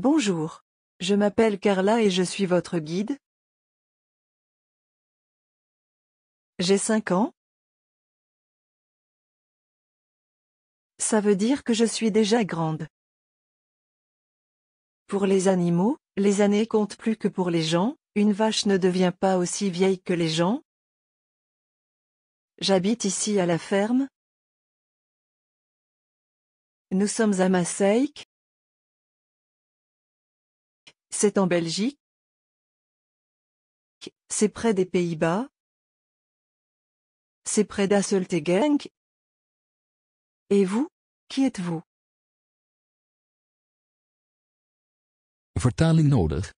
Bonjour. Je m'appelle Carla et je suis votre guide. J'ai 5 ans. Ça veut dire que je suis déjà grande. Pour les animaux, les années comptent plus que pour les gens, une vache ne devient pas aussi vieille que les gens. J'habite ici à la ferme. Nous sommes à Maseik. C'est en Belgique C'est près des Pays-Bas C'est près d'Asseltegenk Et vous, qui êtes-vous Vertaling nodig.